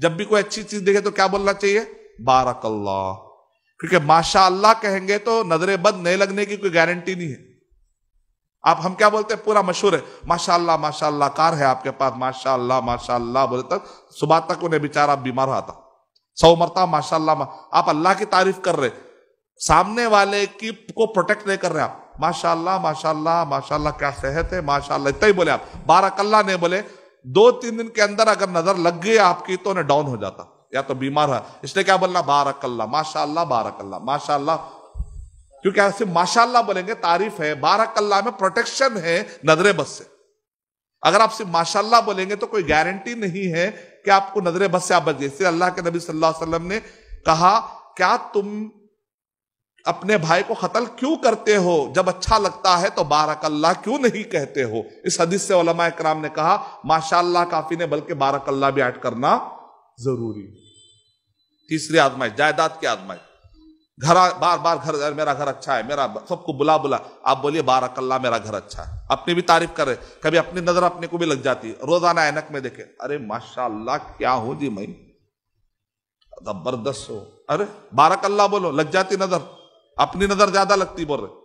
जब भी कोई अच्छी चीज देखे तो क्या बोलना चाहिए बारक अल्लाह क्योंकि माशा अल्लाह कहेंगे तो नजरे बंद नहीं लगने की कोई गारंटी नहीं है आप हम क्या बोलते हैं पूरा मशहूर है माशा अल्लाह माशा अल्लाह कार है आपके पास माशा अल्लाह माशा अल्लाह बोले तक तो सुबह तक उन्हें बेचारा बीमार हुआ था सौ मरता माशा मा, आप अल्लाह की तारीफ कर रहे सामने वाले की को प्रोटेक्ट नहीं कर रहे आप माशाला माशाला माशाला क्या सेहत है माशाला इतना ही बोले आप बारह कल्ला नहीं बोले दो तीन दिन के अंदर अगर नजर लग गई आपकी तो उन्हें डाउन हो जाता या तो बीमार है इसलिए क्या बोलना बारकल्ला माशाला बारकल्ला माशाला क्योंकि ऐसे माशाला बोलेंगे तारीफ है बारकल्ला में प्रोटेक्शन है नजरे बस से अगर आप सिर्फ माशाला बोलेंगे तो कोई गारंटी नहीं है कि आपको नजरे बस से आप बच गए इसलिए अल्लाह के नबी सल्लल्लाहु अलैहि वसल्लम ने कहा क्या तुम अपने भाई को कत्ल क्यों करते हो जब अच्छा लगता है तो बारकल्ला क्यों नहीं कहते हो इस हदीस से ओलमा इक्राम ने कहा माशाल्लाह काफी ने बल्कि बारकल्ला भी ऐड करना जरूरी तीसरी आजमाइश जायदाद की आजमाइश घर बार बार घर मेरा घर अच्छा है मेरा सबको बुला बुला आप बोलिए बारकल्ला मेरा घर अच्छा है अपनी भी तारीफ करे कभी अपनी नजर अपने को भी लग जाती है रोजाना ऐनक में देखे अरे माशाला क्या हो जी मई जबरदस्त हो अरे बारकल्ला बोलो लग जाती नजर अपनी नजर ज्यादा लगती बोल रहे